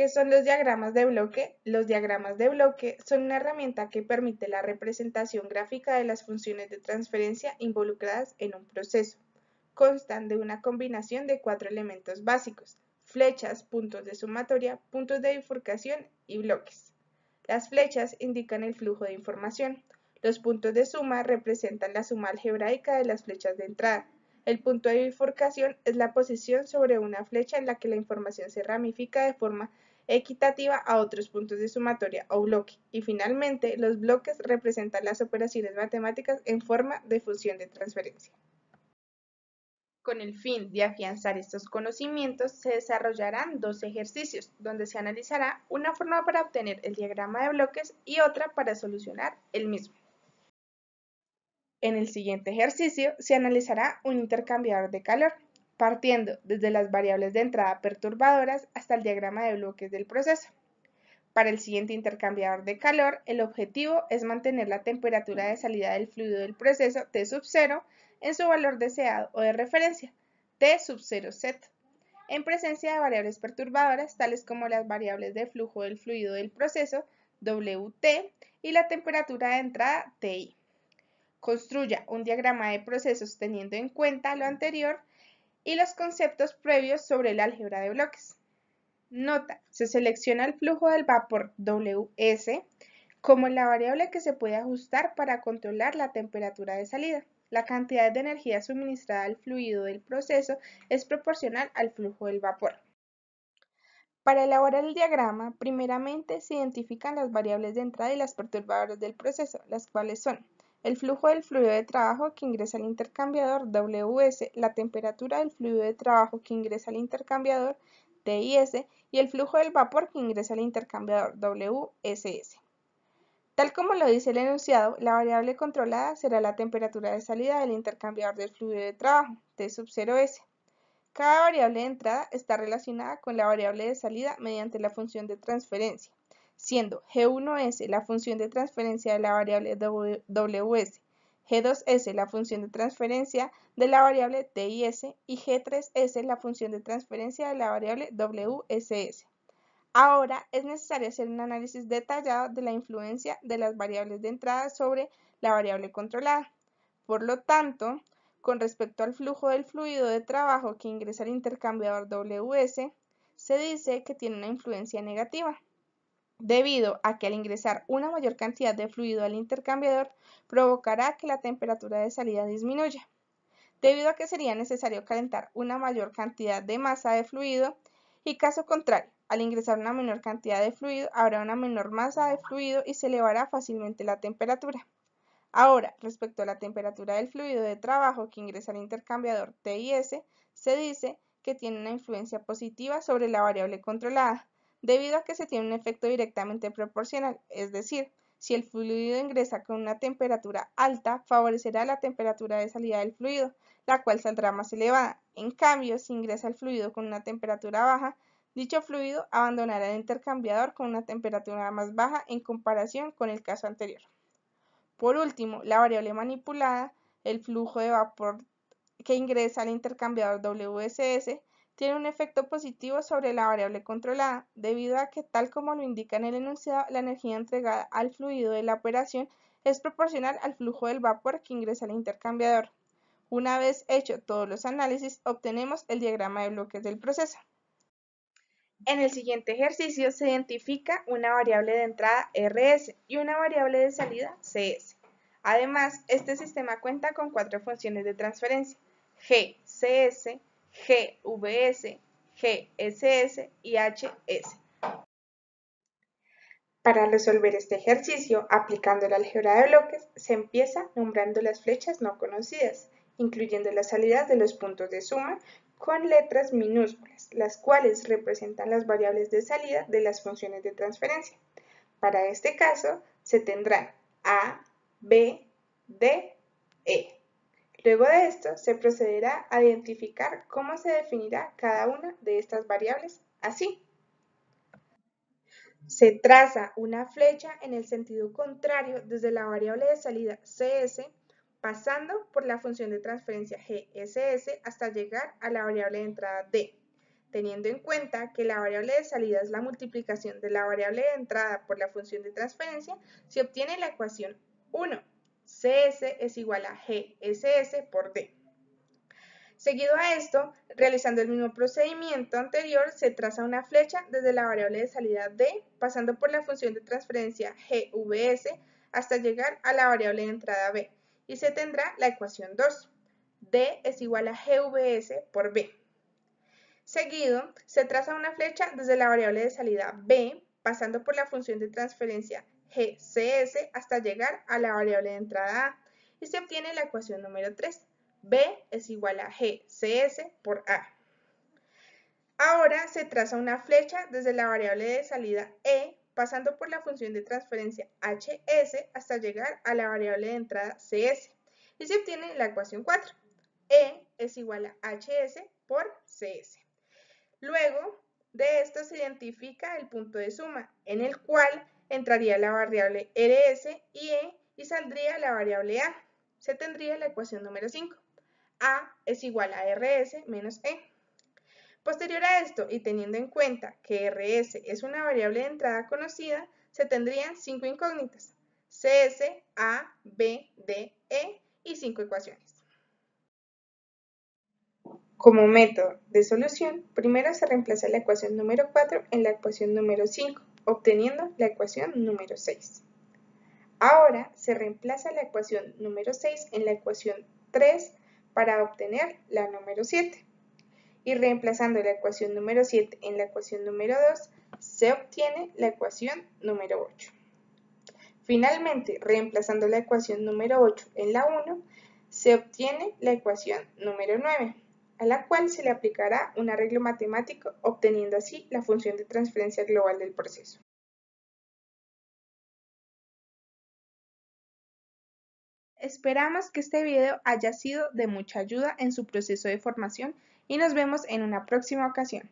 ¿Qué son los diagramas de bloque? Los diagramas de bloque son una herramienta que permite la representación gráfica de las funciones de transferencia involucradas en un proceso. Constan de una combinación de cuatro elementos básicos, flechas, puntos de sumatoria, puntos de bifurcación y bloques. Las flechas indican el flujo de información. Los puntos de suma representan la suma algebraica de las flechas de entrada. El punto de bifurcación es la posición sobre una flecha en la que la información se ramifica de forma equitativa a otros puntos de sumatoria o bloque. Y finalmente, los bloques representan las operaciones matemáticas en forma de función de transferencia. Con el fin de afianzar estos conocimientos, se desarrollarán dos ejercicios, donde se analizará una forma para obtener el diagrama de bloques y otra para solucionar el mismo. En el siguiente ejercicio se analizará un intercambiador de calor, partiendo desde las variables de entrada perturbadoras hasta el diagrama de bloques del proceso. Para el siguiente intercambiador de calor, el objetivo es mantener la temperatura de salida del fluido del proceso T sub 0 en su valor deseado o de referencia, T sub 0 Z, en presencia de variables perturbadoras tales como las variables de flujo del fluido del proceso WT y la temperatura de entrada TI. Construya un diagrama de procesos teniendo en cuenta lo anterior y los conceptos previos sobre la álgebra de bloques. Nota, se selecciona el flujo del vapor WS como la variable que se puede ajustar para controlar la temperatura de salida. La cantidad de energía suministrada al fluido del proceso es proporcional al flujo del vapor. Para elaborar el diagrama, primeramente se identifican las variables de entrada y las perturbadoras del proceso, las cuales son el flujo del fluido de trabajo que ingresa al intercambiador WS, la temperatura del fluido de trabajo que ingresa al intercambiador TIS y el flujo del vapor que ingresa al intercambiador WSS. Tal como lo dice el enunciado, la variable controlada será la temperatura de salida del intercambiador del fluido de trabajo, T sub 0S. Cada variable de entrada está relacionada con la variable de salida mediante la función de transferencia siendo G1S la función de transferencia de la variable WS, G2S la función de transferencia de la variable TIS y G3S la función de transferencia de la variable WSS. Ahora es necesario hacer un análisis detallado de la influencia de las variables de entrada sobre la variable controlada. Por lo tanto, con respecto al flujo del fluido de trabajo que ingresa al intercambiador WS, se dice que tiene una influencia negativa debido a que al ingresar una mayor cantidad de fluido al intercambiador provocará que la temperatura de salida disminuya. Debido a que sería necesario calentar una mayor cantidad de masa de fluido y caso contrario, al ingresar una menor cantidad de fluido habrá una menor masa de fluido y se elevará fácilmente la temperatura. Ahora, respecto a la temperatura del fluido de trabajo que ingresa al intercambiador TIS, se dice que tiene una influencia positiva sobre la variable controlada, debido a que se tiene un efecto directamente proporcional, es decir, si el fluido ingresa con una temperatura alta, favorecerá la temperatura de salida del fluido, la cual saldrá más elevada. En cambio, si ingresa el fluido con una temperatura baja, dicho fluido abandonará el intercambiador con una temperatura más baja en comparación con el caso anterior. Por último, la variable manipulada, el flujo de vapor que ingresa al intercambiador WSS, tiene un efecto positivo sobre la variable controlada, debido a que, tal como lo indica en el enunciado, la energía entregada al fluido de la operación es proporcional al flujo del vapor que ingresa al intercambiador. Una vez hecho todos los análisis, obtenemos el diagrama de bloques del proceso. En el siguiente ejercicio se identifica una variable de entrada RS y una variable de salida CS. Además, este sistema cuenta con cuatro funciones de transferencia, G, CS, GVS, GSS y HS. Para resolver este ejercicio, aplicando la algebra de bloques, se empieza nombrando las flechas no conocidas, incluyendo las salidas de los puntos de suma con letras minúsculas, las cuales representan las variables de salida de las funciones de transferencia. Para este caso, se tendrán A, B, D, E. Luego de esto, se procederá a identificar cómo se definirá cada una de estas variables así. Se traza una flecha en el sentido contrario desde la variable de salida CS, pasando por la función de transferencia GSS hasta llegar a la variable de entrada D, teniendo en cuenta que la variable de salida es la multiplicación de la variable de entrada por la función de transferencia, se obtiene la ecuación 1, CS es igual a GSS por D. Seguido a esto, realizando el mismo procedimiento anterior, se traza una flecha desde la variable de salida D, pasando por la función de transferencia GVS hasta llegar a la variable de entrada B, y se tendrá la ecuación 2. D es igual a GVS por B. Seguido, se traza una flecha desde la variable de salida B, pasando por la función de transferencia GCS hasta llegar a la variable de entrada A y se obtiene la ecuación número 3. B es igual a GCS por A. Ahora se traza una flecha desde la variable de salida E pasando por la función de transferencia HS hasta llegar a la variable de entrada CS y se obtiene la ecuación 4. E es igual a HS por CS. Luego, de esto se identifica el punto de suma, en el cual entraría la variable RS y E y saldría la variable A. Se tendría la ecuación número 5. A es igual a RS menos E. Posterior a esto, y teniendo en cuenta que RS es una variable de entrada conocida, se tendrían 5 incógnitas, CS, A, B, D, E y 5 ecuaciones. Como método de solución, primero se reemplaza la ecuación número 4 en la ecuación número 5 obteniendo la ecuación número 6. Ahora se reemplaza la ecuación número 6 en la ecuación 3 para obtener la número 7. Y reemplazando la ecuación número 7 en la ecuación número 2, se obtiene la ecuación número 8. Finalmente, reemplazando la ecuación número 8 en la 1, se obtiene la ecuación número 9 a la cual se le aplicará un arreglo matemático, obteniendo así la función de transferencia global del proceso. Esperamos que este video haya sido de mucha ayuda en su proceso de formación y nos vemos en una próxima ocasión.